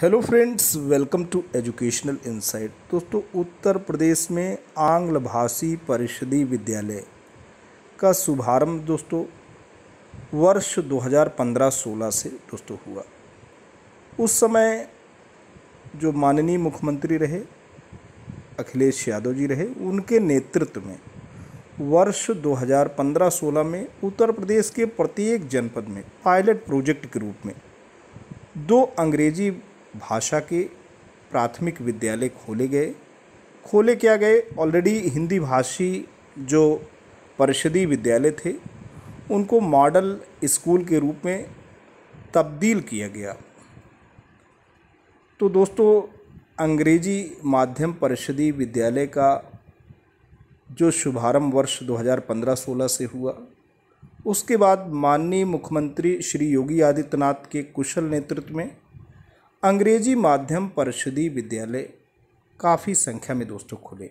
hello friends welcome to educational insight दोस्तों उत्तर प्रदेश में आंग्ल भाषी परिषदी विद्यालय का शुभारंभ दोस्तों वर्ष 2015-16 से दोस्तों हुआ उस समय जो माननीय मुख्यमंत्री रहे अखिलेश यादव जी रहे उनके नेतृत्व में वर्ष 2015-16 में उत्तर प्रदेश के प्रत्येक जनपद में पायलट प्रोजेक्ट के रूप में दो अंग्रेजी भाषा के प्राथमिक विद्यालय खोले गए खोले क्या गए ऑलरेडी हिंदी भाषी जो परिषदी विद्यालय थे उनको मॉडल स्कूल के रूप में तब्दील किया गया तो दोस्तों अंग्रेजी माध्यम परिषदी विद्यालय का जो शुभारंभ वर्ष 2015-16 से हुआ उसके बाद माननीय मुख्यमंत्री श्री योगी आदित्यनाथ के कुशल नेतृत्व में अंग्रेजी माध्यम परिषदी विद्यालय काफ़ी संख्या में दोस्तों खुले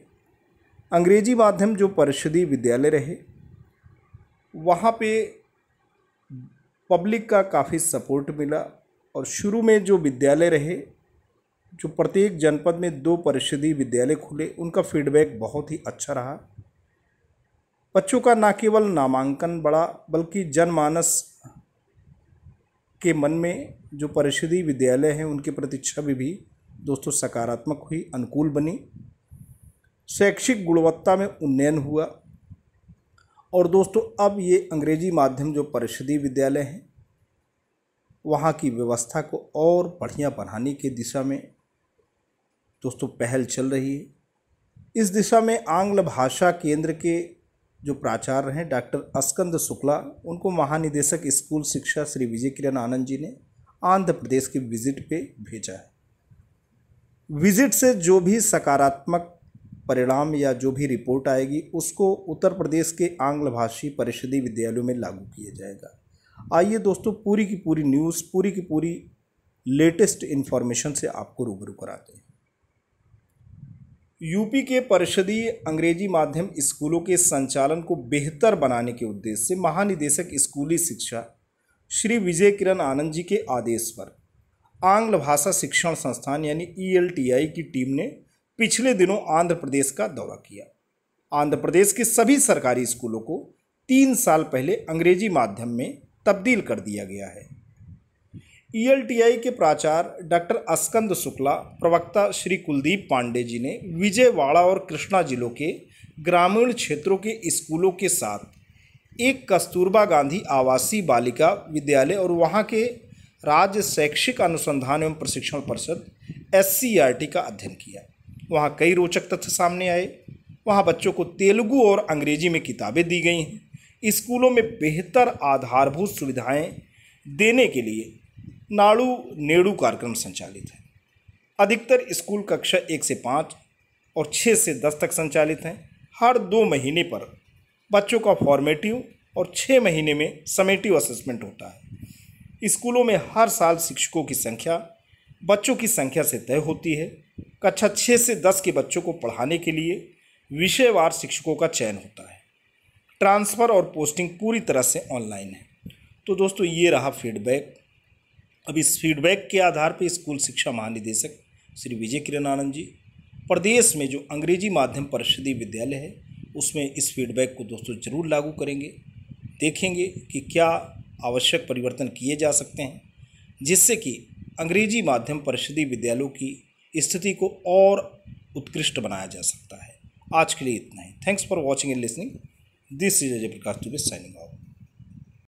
अंग्रेजी माध्यम जो परिषदी विद्यालय रहे वहाँ पे पब्लिक का काफ़ी सपोर्ट मिला और शुरू में जो विद्यालय रहे जो प्रत्येक जनपद में दो परिषदी विद्यालय खुले उनका फीडबैक बहुत ही अच्छा रहा बच्चों का ना केवल नामांकन बढ़ा बल्कि जनमानस के मन में जो परिषदीय विद्यालय हैं उनके प्रति भी, भी दोस्तों सकारात्मक हुई अनुकूल बनी शैक्षिक गुणवत्ता में उन्नयन हुआ और दोस्तों अब ये अंग्रेजी माध्यम जो परिषदीय विद्यालय हैं वहाँ की व्यवस्था को और बढ़िया बढ़ाने की दिशा में दोस्तों पहल चल रही है इस दिशा में आंग्ल भाषा केंद्र के जो प्राचार्य हैं डॉक्टर अस्कंद शुक्ला उनको महानिदेशक स्कूल शिक्षा श्री विजय किरण आनंद जी ने आंध्र प्रदेश के विजिट पे भेजा है विजिट से जो भी सकारात्मक परिणाम या जो भी रिपोर्ट आएगी उसको उत्तर प्रदेश के आंग्ल भाषी परिषदी विद्यालयों में लागू किया जाएगा आइए दोस्तों पूरी की पूरी न्यूज़ पूरी की पूरी लेटेस्ट इन्फॉर्मेशन से आपको रूबरू कराते हैं यूपी के परिषदीय अंग्रेजी माध्यम स्कूलों के संचालन को बेहतर बनाने के उद्देश्य से महानिदेशक स्कूली शिक्षा श्री विजय किरण आनंद जी के आदेश पर आंग्ल भाषा शिक्षण संस्थान यानी ई e की टीम ने पिछले दिनों आंध्र प्रदेश का दौरा किया आंध्र प्रदेश के सभी सरकारी स्कूलों को तीन साल पहले अंग्रेजी माध्यम में तब्दील कर दिया गया है ईएलटीआई e के प्राचार्य डॉक्टर अस्कंद शुक्ला प्रवक्ता श्री कुलदीप पांडे जी ने विजयवाड़ा और कृष्णा जिलों के ग्रामीण क्षेत्रों के स्कूलों के साथ एक कस्तूरबा गांधी आवासीय बालिका विद्यालय और वहां के राज्य शैक्षिक अनुसंधान एवं प्रशिक्षण परिषद एस e का अध्ययन किया वहाँ कई रोचक तथ्य सामने आए वहाँ बच्चों को तेलुगु और अंग्रेजी में किताबें दी गई हैं स्कूलों में बेहतर आधारभूत सुविधाएं देने के लिए नाड़ू नेड़ू कार्यक्रम संचालित है अधिकतर स्कूल कक्षा एक से पाँच और छः से दस तक संचालित हैं हर दो महीने पर बच्चों का फॉर्मेटिव और छः महीने में समेटिव असेसमेंट होता है स्कूलों में हर साल शिक्षकों की संख्या बच्चों की संख्या से तय होती है कक्षा छः से दस के बच्चों को पढ़ाने के लिए विषयवार शिक्षकों का चयन होता है ट्रांसफ़र और पोस्टिंग पूरी तरह से ऑनलाइन है तो दोस्तों ये रहा फीडबैक अब इस फीडबैक के आधार पर स्कूल शिक्षा महानिदेशक श्री विजय किरण आनंद जी प्रदेश में जो अंग्रेजी माध्यम परिषदी विद्यालय है उसमें इस फीडबैक को दोस्तों ज़रूर लागू करेंगे देखेंगे कि क्या आवश्यक परिवर्तन किए जा सकते हैं जिससे कि अंग्रेजी माध्यम परिषदी विद्यालयों की स्थिति को और उत्कृष्ट बनाया जा सकता है आज के लिए इतना ही thanks for watching and listening this is Ajay Prakash Dubey signing out